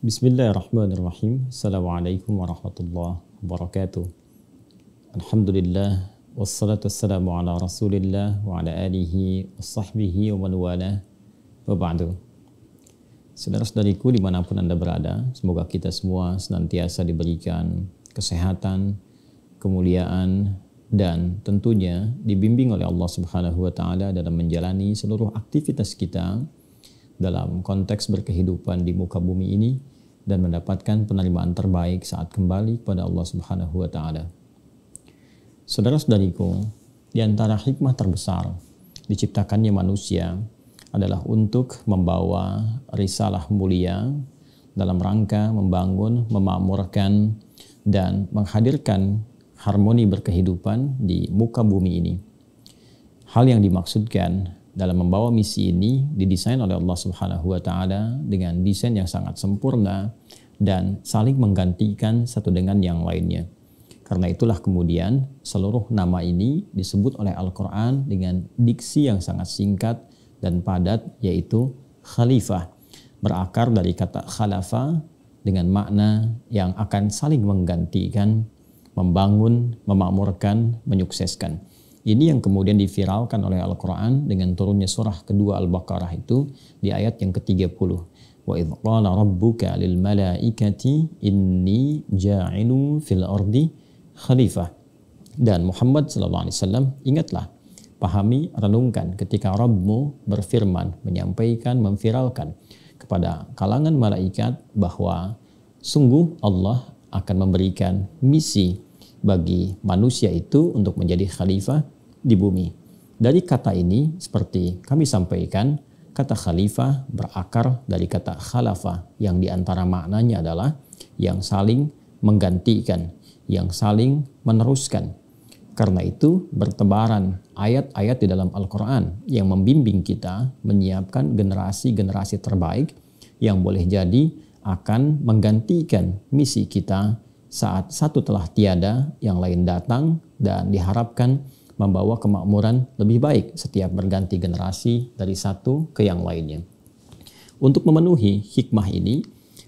Bismillahirrahmanirrahim. Assalamualaikum warahmatullahi wabarakatuh. Alhamdulillah wassalatu wassalamu ala Rasulillah wa ala alihi wa sahbihi wa man wala wa ba'du. Saudara-saudariku dimanapun Anda berada, semoga kita semua senantiasa diberikan kesehatan, kemuliaan, dan tentunya dibimbing oleh Allah Subhanahu wa taala dalam menjalani seluruh aktivitas kita dalam konteks berkehidupan di muka bumi ini dan mendapatkan penerimaan terbaik saat kembali kepada Allah Subhanahu wa taala. Saudara-saudariku, di antara hikmah terbesar diciptakannya manusia adalah untuk membawa risalah mulia dalam rangka membangun, memakmurkan dan menghadirkan harmoni berkehidupan di muka bumi ini. Hal yang dimaksudkan dalam membawa misi ini didesain oleh Allah Subhanahu wa taala dengan desain yang sangat sempurna dan saling menggantikan satu dengan yang lainnya. Karena itulah kemudian seluruh nama ini disebut oleh Al-Qur'an dengan diksi yang sangat singkat dan padat yaitu khalifah. Berakar dari kata khalafa dengan makna yang akan saling menggantikan, membangun, memakmurkan, menyukseskan. Ini yang kemudian diviralkan oleh Al-Quran dengan turunnya surah kedua Al-Baqarah itu di ayat yang ke-30. Wa fil Dan Muhammad SAW, ingatlah pahami, renungkan ketika Rabbmu berfirman, menyampaikan, memviralkan kepada kalangan malaikat bahwa sungguh Allah akan memberikan misi bagi manusia itu untuk menjadi khalifah di bumi. Dari kata ini, seperti kami sampaikan, kata khalifah berakar dari kata khalafah yang diantara maknanya adalah yang saling menggantikan, yang saling meneruskan. Karena itu bertebaran ayat-ayat di dalam Al-Quran yang membimbing kita menyiapkan generasi-generasi terbaik yang boleh jadi akan menggantikan misi kita saat satu telah tiada, yang lain datang dan diharapkan membawa kemakmuran lebih baik setiap berganti generasi dari satu ke yang lainnya. Untuk memenuhi hikmah ini,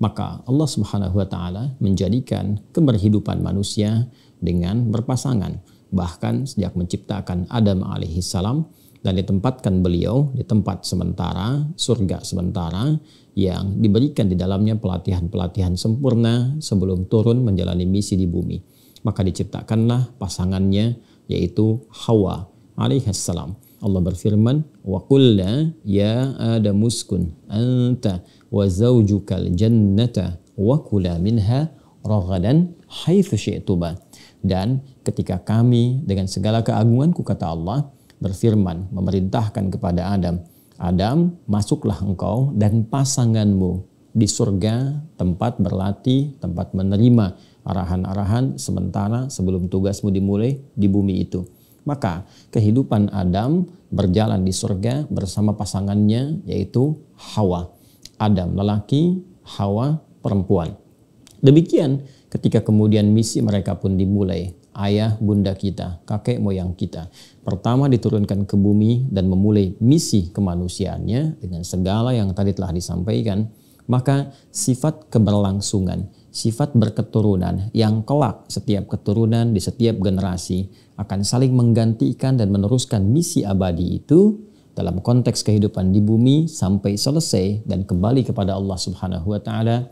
maka Allah Subhanahu wa taala menjadikan keberhidupan manusia dengan berpasangan. Bahkan sejak menciptakan Adam alaihi salam, dan ditempatkan beliau di tempat sementara, surga sementara yang diberikan di dalamnya pelatihan-pelatihan sempurna sebelum turun menjalani misi di bumi. Maka diciptakanlah pasangannya yaitu Hawa alaihissalam. Allah berfirman, "Wa qulna ya Adam uskun anta wa zawjukal jannata wa kula minha raghadan haitsu syi'tuma." Dan ketika kami dengan segala keagunganku kata Allah berfirman memerintahkan kepada Adam, Adam masuklah engkau dan pasanganmu di surga tempat berlatih, tempat menerima arahan-arahan sementara sebelum tugasmu dimulai di bumi itu. Maka kehidupan Adam berjalan di surga bersama pasangannya yaitu Hawa. Adam lelaki, Hawa perempuan. Demikian ketika kemudian misi mereka pun dimulai ayah bunda kita, kakek moyang kita. Pertama diturunkan ke bumi dan memulai misi kemanusiaannya dengan segala yang tadi telah disampaikan. Maka sifat keberlangsungan, sifat berketurunan yang kelak setiap keturunan di setiap generasi akan saling menggantikan dan meneruskan misi abadi itu dalam konteks kehidupan di bumi sampai selesai dan kembali kepada Allah Subhanahu wa taala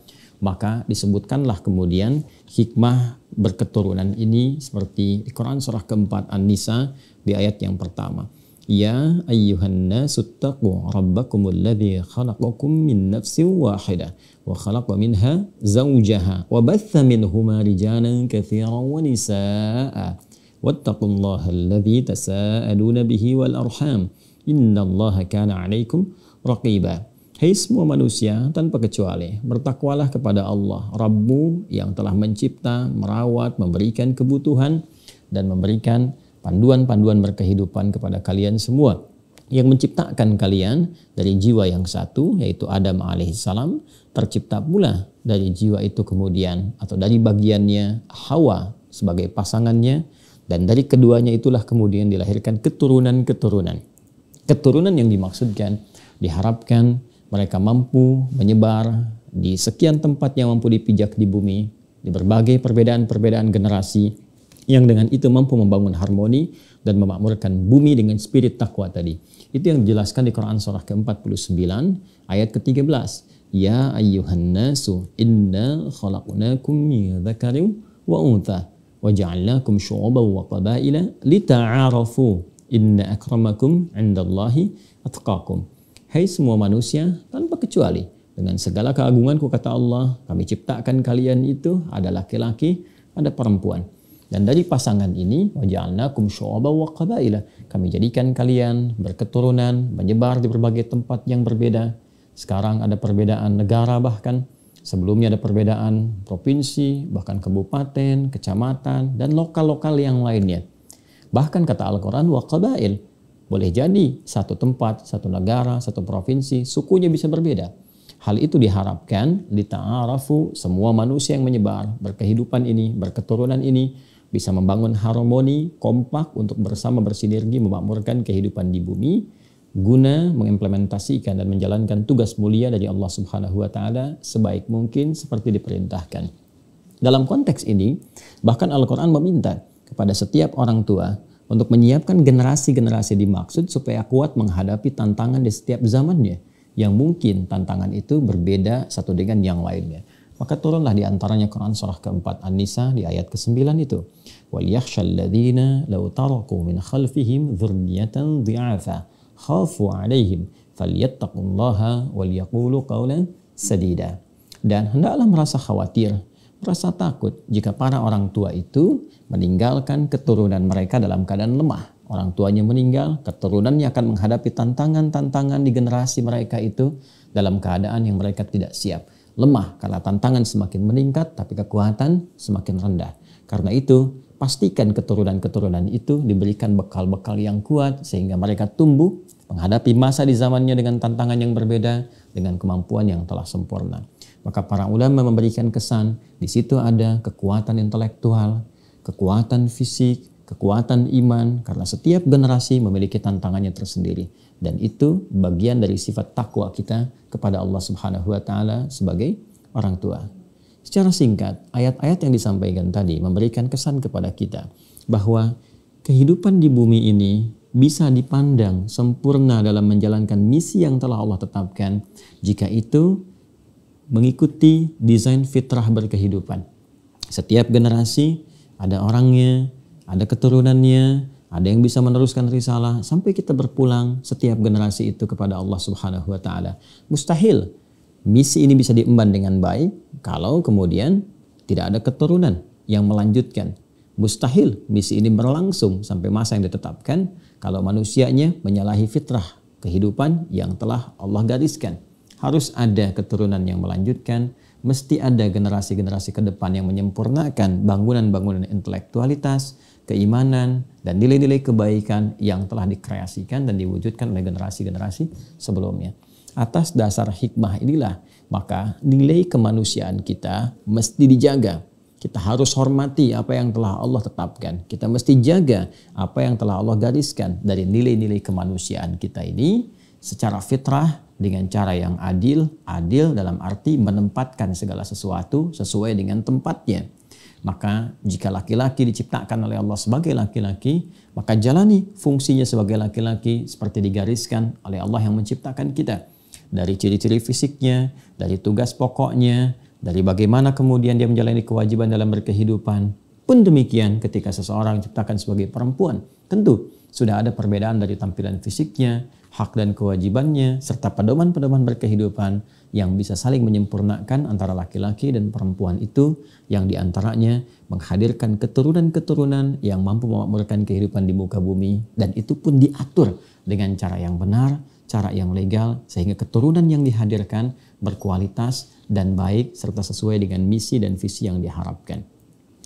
maka disebutkanlah kemudian hikmah berketurunan ini seperti di Quran surah keempat An-Nisa di ayat yang pertama. Ya ayyuhan nasu taqu rabbakumul ladzi khalaqakum min nafsin wahidah wa khalaqa minha zawjaha wa batha minhuma rijalan katsiran wa nisaa'a wattaqullaha alladzi tasaa'aluna bihi wal arham Allaha kana 'alaikum raqiba Hei semua manusia tanpa kecuali, bertakwalah kepada Allah, Rabbu yang telah mencipta, merawat, memberikan kebutuhan, dan memberikan panduan-panduan berkehidupan kepada kalian semua. Yang menciptakan kalian dari jiwa yang satu, yaitu Adam alaihissalam, tercipta pula dari jiwa itu kemudian, atau dari bagiannya Hawa sebagai pasangannya, dan dari keduanya itulah kemudian dilahirkan keturunan-keturunan. Keturunan yang dimaksudkan, diharapkan, mereka mampu menyebar di sekian tempat yang mampu dipijak di bumi, di berbagai perbedaan-perbedaan generasi, yang dengan itu mampu membangun harmoni dan memakmurkan bumi dengan spirit takwa tadi. Itu yang dijelaskan di Quran surah ke-49 ayat ke-13. Ya ayyuhan nasu inna khalaqnakum min dzakarin wa untha wa ja'alnakum syu'uban wa qabaila lita'arafu inna akramakum 'indallahi atqakum. Hai semua manusia, tanpa kecuali, dengan segala keagunganku kata Allah, kami ciptakan kalian itu ada laki-laki, ada perempuan. Dan dari pasangan ini, waja'alnakum syu'aba wa qabaila. Kami jadikan kalian berketurunan, menyebar di berbagai tempat yang berbeda. Sekarang ada perbedaan negara bahkan. Sebelumnya ada perbedaan provinsi, bahkan kabupaten, kecamatan, dan lokal-lokal yang lainnya. Bahkan kata Al-Quran, wa boleh jadi satu tempat, satu negara, satu provinsi, sukunya bisa berbeda. Hal itu diharapkan di lita'arafu semua manusia yang menyebar berkehidupan ini, berketurunan ini bisa membangun harmoni, kompak untuk bersama bersinergi memakmurkan kehidupan di bumi guna mengimplementasikan dan menjalankan tugas mulia dari Allah Subhanahu wa taala sebaik mungkin seperti diperintahkan. Dalam konteks ini, bahkan Al-Qur'an meminta kepada setiap orang tua untuk menyiapkan generasi-generasi dimaksud supaya kuat menghadapi tantangan di setiap zamannya yang mungkin tantangan itu berbeda satu dengan yang lainnya. Maka turunlah di antaranya Quran surah keempat An-Nisa di ayat ke-9 itu. wal Dan hendaklah merasa khawatir rasa takut jika para orang tua itu meninggalkan keturunan mereka dalam keadaan lemah. Orang tuanya meninggal, keturunannya akan menghadapi tantangan-tantangan di generasi mereka itu dalam keadaan yang mereka tidak siap. Lemah karena tantangan semakin meningkat tapi kekuatan semakin rendah. Karena itu, pastikan keturunan-keturunan itu diberikan bekal-bekal yang kuat sehingga mereka tumbuh menghadapi masa di zamannya dengan tantangan yang berbeda dengan kemampuan yang telah sempurna. Maka para ulama memberikan kesan, di situ ada kekuatan intelektual, kekuatan fisik, kekuatan iman, karena setiap generasi memiliki tantangannya tersendiri. Dan itu bagian dari sifat takwa kita kepada Allah Subhanahu wa Ta'ala sebagai orang tua. Secara singkat, ayat-ayat yang disampaikan tadi memberikan kesan kepada kita bahwa kehidupan di bumi ini bisa dipandang sempurna dalam menjalankan misi yang telah Allah tetapkan jika itu mengikuti desain fitrah berkehidupan. Setiap generasi ada orangnya, ada keturunannya, ada yang bisa meneruskan risalah sampai kita berpulang setiap generasi itu kepada Allah Subhanahu wa taala. Mustahil misi ini bisa diemban dengan baik kalau kemudian tidak ada keturunan yang melanjutkan. Mustahil misi ini berlangsung sampai masa yang ditetapkan kalau manusianya menyalahi fitrah kehidupan yang telah Allah gariskan harus ada keturunan yang melanjutkan, mesti ada generasi-generasi ke depan yang menyempurnakan bangunan-bangunan intelektualitas, keimanan, dan nilai-nilai kebaikan yang telah dikreasikan dan diwujudkan oleh generasi-generasi sebelumnya. Atas dasar hikmah inilah, maka nilai kemanusiaan kita mesti dijaga. Kita harus hormati apa yang telah Allah tetapkan. Kita mesti jaga apa yang telah Allah gariskan dari nilai-nilai kemanusiaan kita ini secara fitrah dengan cara yang adil, adil dalam arti menempatkan segala sesuatu sesuai dengan tempatnya. Maka jika laki-laki diciptakan oleh Allah sebagai laki-laki, maka jalani fungsinya sebagai laki-laki seperti digariskan oleh Allah yang menciptakan kita. Dari ciri-ciri fisiknya, dari tugas pokoknya, dari bagaimana kemudian dia menjalani kewajiban dalam berkehidupan, pun demikian ketika seseorang diciptakan sebagai perempuan, tentu sudah ada perbedaan dari tampilan fisiknya, hak dan kewajibannya, serta pedoman-pedoman berkehidupan yang bisa saling menyempurnakan antara laki-laki dan perempuan itu yang diantaranya menghadirkan keturunan-keturunan yang mampu memakmurkan kehidupan di muka bumi dan itu pun diatur dengan cara yang benar, cara yang legal sehingga keturunan yang dihadirkan berkualitas dan baik serta sesuai dengan misi dan visi yang diharapkan.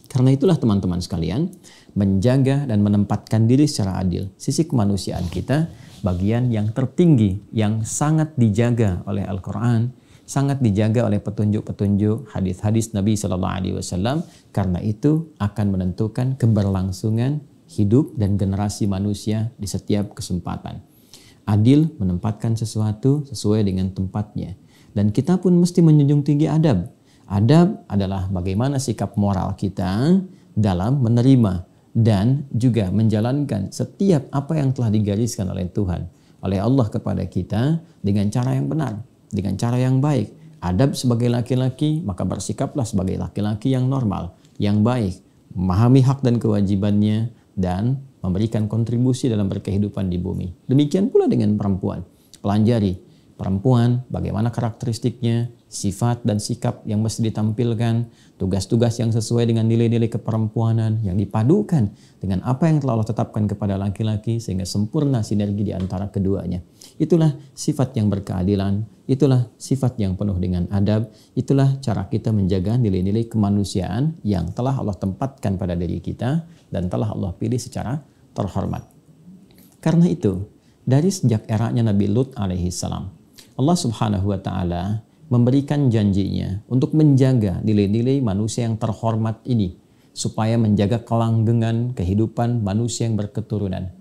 Karena itulah teman-teman sekalian, menjaga dan menempatkan diri secara adil. Sisi kemanusiaan kita bagian yang tertinggi yang sangat dijaga oleh Al-Qur'an, sangat dijaga oleh petunjuk-petunjuk hadis-hadis Nabi Shallallahu alaihi wasallam karena itu akan menentukan keberlangsungan hidup dan generasi manusia di setiap kesempatan. Adil menempatkan sesuatu sesuai dengan tempatnya dan kita pun mesti menjunjung tinggi adab Adab adalah bagaimana sikap moral kita dalam menerima dan juga menjalankan setiap apa yang telah digariskan oleh Tuhan, oleh Allah kepada kita dengan cara yang benar, dengan cara yang baik. Adab sebagai laki-laki, maka bersikaplah sebagai laki-laki yang normal, yang baik, memahami hak dan kewajibannya, dan memberikan kontribusi dalam berkehidupan di bumi. Demikian pula dengan perempuan. Pelajari perempuan, bagaimana karakteristiknya, sifat dan sikap yang mesti ditampilkan, tugas-tugas yang sesuai dengan nilai-nilai keperempuanan yang dipadukan dengan apa yang telah Allah tetapkan kepada laki-laki sehingga sempurna sinergi di antara keduanya. Itulah sifat yang berkeadilan, itulah sifat yang penuh dengan adab, itulah cara kita menjaga nilai-nilai kemanusiaan yang telah Allah tempatkan pada diri kita dan telah Allah pilih secara terhormat. Karena itu, dari sejak eranya Nabi Lut alaihi salam, Allah Subhanahu wa taala memberikan janjinya untuk menjaga nilai-nilai manusia yang terhormat ini supaya menjaga kelanggengan kehidupan manusia yang berketurunan,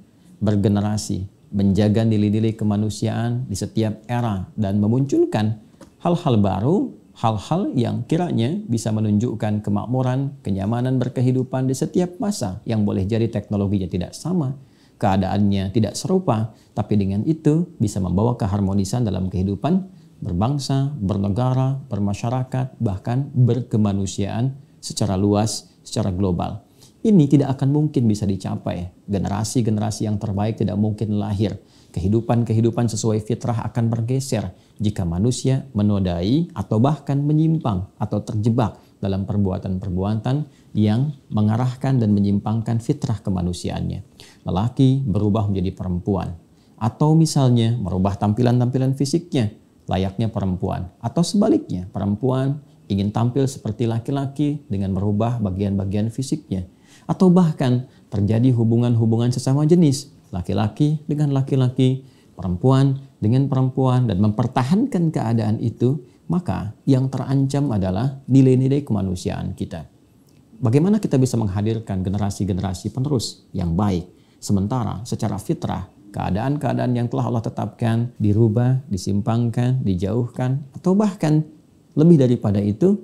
bergenerasi, menjaga nilai-nilai kemanusiaan di setiap era dan memunculkan hal-hal baru, hal-hal yang kiranya bisa menunjukkan kemakmuran, kenyamanan berkehidupan di setiap masa yang boleh jadi teknologinya tidak sama, keadaannya tidak serupa, tapi dengan itu bisa membawa keharmonisan dalam kehidupan berbangsa, bernegara, bermasyarakat, bahkan berkemanusiaan secara luas, secara global. Ini tidak akan mungkin bisa dicapai. Generasi-generasi yang terbaik tidak mungkin lahir. Kehidupan-kehidupan sesuai fitrah akan bergeser jika manusia menodai atau bahkan menyimpang atau terjebak dalam perbuatan-perbuatan yang mengarahkan dan menyimpangkan fitrah kemanusiaannya. Lelaki berubah menjadi perempuan, atau misalnya merubah tampilan-tampilan fisiknya layaknya perempuan atau sebaliknya perempuan ingin tampil seperti laki-laki dengan merubah bagian-bagian fisiknya atau bahkan terjadi hubungan-hubungan sesama jenis laki-laki dengan laki-laki perempuan dengan perempuan dan mempertahankan keadaan itu maka yang terancam adalah nilai-nilai kemanusiaan kita bagaimana kita bisa menghadirkan generasi-generasi penerus yang baik sementara secara fitrah keadaan-keadaan yang telah Allah tetapkan dirubah, disimpangkan, dijauhkan, atau bahkan lebih daripada itu.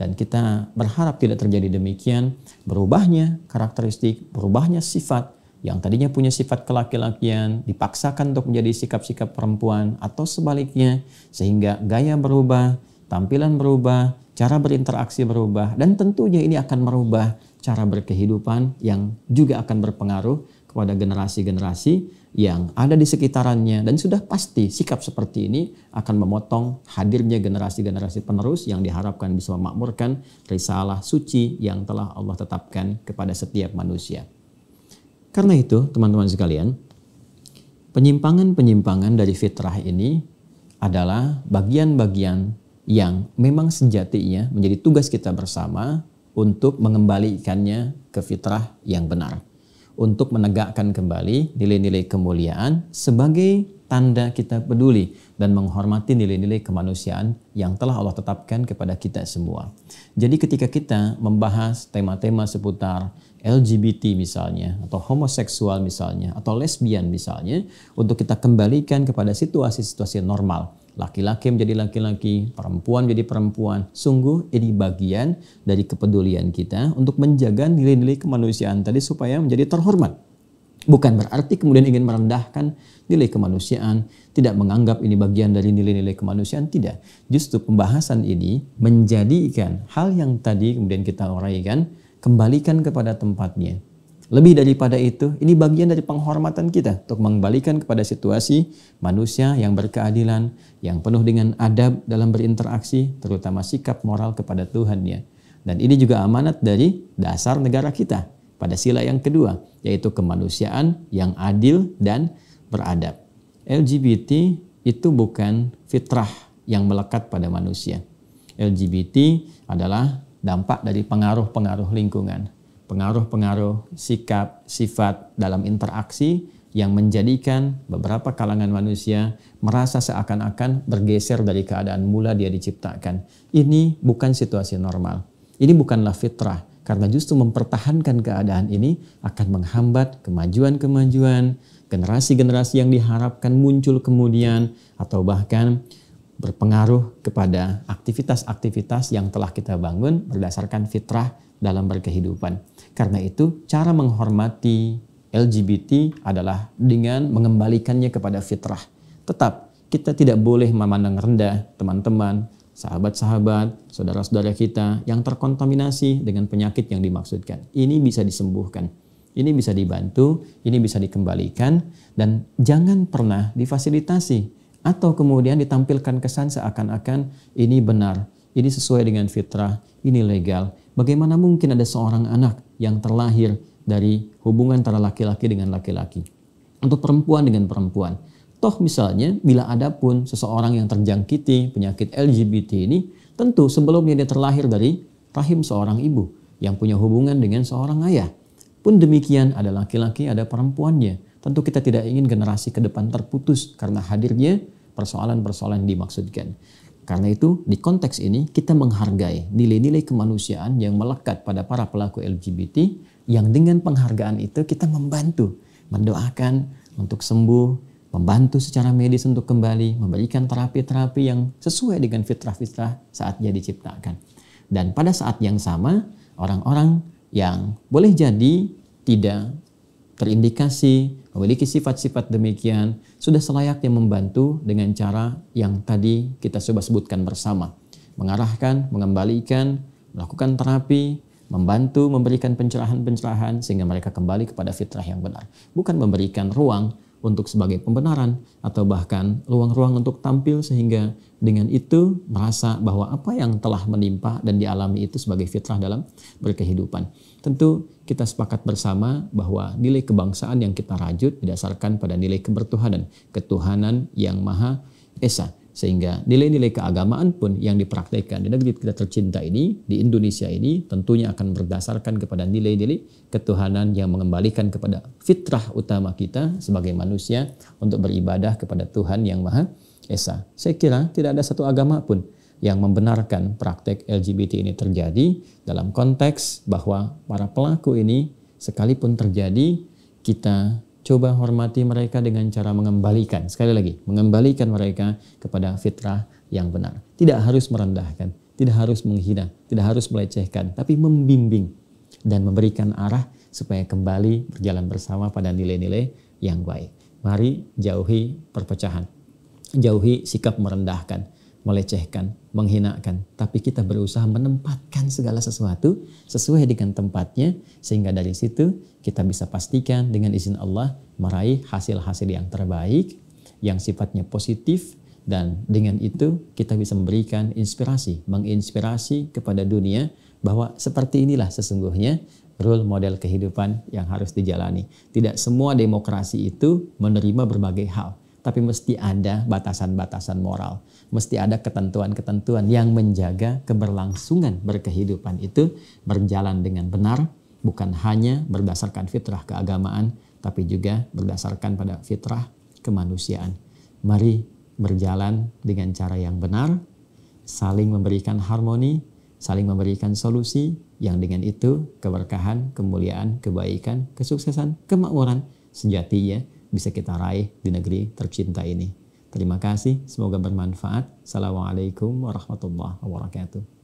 Dan kita berharap tidak terjadi demikian, berubahnya karakteristik, berubahnya sifat yang tadinya punya sifat kelaki-lakian dipaksakan untuk menjadi sikap-sikap perempuan atau sebaliknya sehingga gaya berubah, tampilan berubah, cara berinteraksi berubah dan tentunya ini akan merubah cara berkehidupan yang juga akan berpengaruh kepada generasi-generasi yang ada di sekitarannya dan sudah pasti sikap seperti ini akan memotong hadirnya generasi-generasi penerus yang diharapkan bisa memakmurkan risalah suci yang telah Allah tetapkan kepada setiap manusia. Karena itu, teman-teman sekalian, penyimpangan-penyimpangan dari fitrah ini adalah bagian-bagian yang memang sejatinya menjadi tugas kita bersama untuk mengembalikannya ke fitrah yang benar untuk menegakkan kembali nilai-nilai kemuliaan sebagai tanda kita peduli dan menghormati nilai-nilai kemanusiaan yang telah Allah tetapkan kepada kita semua. Jadi ketika kita membahas tema-tema seputar LGBT misalnya, atau homoseksual misalnya, atau lesbian misalnya, untuk kita kembalikan kepada situasi-situasi normal. Laki-laki menjadi laki-laki, perempuan menjadi perempuan. Sungguh ini bagian dari kepedulian kita untuk menjaga nilai-nilai kemanusiaan tadi supaya menjadi terhormat Bukan berarti kemudian ingin merendahkan nilai kemanusiaan, tidak menganggap ini bagian dari nilai-nilai kemanusiaan, tidak. Justru pembahasan ini menjadikan hal yang tadi kemudian kita uraikan, kembalikan kepada tempatnya. Lebih daripada itu, ini bagian dari penghormatan kita untuk mengembalikan kepada situasi manusia yang berkeadilan, yang penuh dengan adab dalam berinteraksi, terutama sikap moral kepada Tuhannya. Dan ini juga amanat dari dasar negara kita pada sila yang kedua, yaitu kemanusiaan yang adil dan beradab. LGBT itu bukan fitrah yang melekat pada manusia. LGBT adalah dampak dari pengaruh-pengaruh lingkungan, pengaruh-pengaruh sikap, sifat dalam interaksi yang menjadikan beberapa kalangan manusia merasa seakan-akan bergeser dari keadaan mula dia diciptakan. Ini bukan situasi normal. Ini bukanlah fitrah karena justru mempertahankan keadaan ini akan menghambat kemajuan-kemajuan, generasi-generasi yang diharapkan muncul kemudian, atau bahkan berpengaruh kepada aktivitas-aktivitas yang telah kita bangun berdasarkan fitrah dalam berkehidupan. Karena itu, cara menghormati LGBT adalah dengan mengembalikannya kepada fitrah. Tetap, kita tidak boleh memandang rendah teman-teman, sahabat-sahabat, saudara-saudara kita yang terkontaminasi dengan penyakit yang dimaksudkan. Ini bisa disembuhkan, ini bisa dibantu, ini bisa dikembalikan, dan jangan pernah difasilitasi atau kemudian ditampilkan kesan seakan-akan ini benar, ini sesuai dengan fitrah, ini legal. Bagaimana mungkin ada seorang anak yang terlahir dari hubungan antara laki-laki dengan laki-laki? Untuk perempuan dengan perempuan, Toh misalnya bila ada pun seseorang yang terjangkiti penyakit LGBT ini tentu sebelumnya dia terlahir dari rahim seorang ibu yang punya hubungan dengan seorang ayah. Pun demikian ada laki-laki ada perempuannya. Tentu kita tidak ingin generasi ke depan terputus karena hadirnya persoalan-persoalan yang dimaksudkan. Karena itu di konteks ini kita menghargai nilai-nilai kemanusiaan yang melekat pada para pelaku LGBT yang dengan penghargaan itu kita membantu mendoakan untuk sembuh membantu secara medis untuk kembali, memberikan terapi-terapi yang sesuai dengan fitrah-fitrah saat dia diciptakan. Dan pada saat yang sama, orang-orang yang boleh jadi tidak terindikasi memiliki sifat-sifat demikian sudah selayaknya membantu dengan cara yang tadi kita coba sebutkan bersama. Mengarahkan, mengembalikan, melakukan terapi, membantu memberikan pencerahan-pencerahan sehingga mereka kembali kepada fitrah yang benar. Bukan memberikan ruang untuk sebagai pembenaran atau bahkan ruang-ruang untuk tampil sehingga dengan itu merasa bahwa apa yang telah menimpa dan dialami itu sebagai fitrah dalam berkehidupan. Tentu kita sepakat bersama bahwa nilai kebangsaan yang kita rajut didasarkan pada nilai kebertuhanan, ketuhanan yang maha esa sehingga nilai-nilai keagamaan pun yang dipraktekkan di negeri kita tercinta ini, di Indonesia ini tentunya akan berdasarkan kepada nilai-nilai ketuhanan yang mengembalikan kepada fitrah utama kita sebagai manusia untuk beribadah kepada Tuhan yang Maha Esa. Saya kira tidak ada satu agama pun yang membenarkan praktek LGBT ini terjadi dalam konteks bahwa para pelaku ini sekalipun terjadi kita Coba hormati mereka dengan cara mengembalikan. Sekali lagi, mengembalikan mereka kepada fitrah yang benar. Tidak harus merendahkan, tidak harus menghina, tidak harus melecehkan, tapi membimbing dan memberikan arah supaya kembali berjalan bersama pada nilai-nilai yang baik. Mari jauhi perpecahan, jauhi sikap merendahkan, melecehkan, menghinakan, tapi kita berusaha menempatkan segala sesuatu sesuai dengan tempatnya sehingga dari situ kita bisa pastikan dengan izin Allah meraih hasil-hasil yang terbaik yang sifatnya positif dan dengan itu kita bisa memberikan inspirasi, menginspirasi kepada dunia bahwa seperti inilah sesungguhnya role model kehidupan yang harus dijalani. Tidak semua demokrasi itu menerima berbagai hal tapi mesti ada batasan-batasan moral, mesti ada ketentuan-ketentuan yang menjaga keberlangsungan berkehidupan itu berjalan dengan benar, bukan hanya berdasarkan fitrah keagamaan, tapi juga berdasarkan pada fitrah kemanusiaan. Mari berjalan dengan cara yang benar, saling memberikan harmoni, saling memberikan solusi, yang dengan itu keberkahan, kemuliaan, kebaikan, kesuksesan, kemakmuran sejatinya bisa kita raih di negeri tercinta ini. Terima kasih, semoga bermanfaat. Assalamualaikum warahmatullahi wabarakatuh.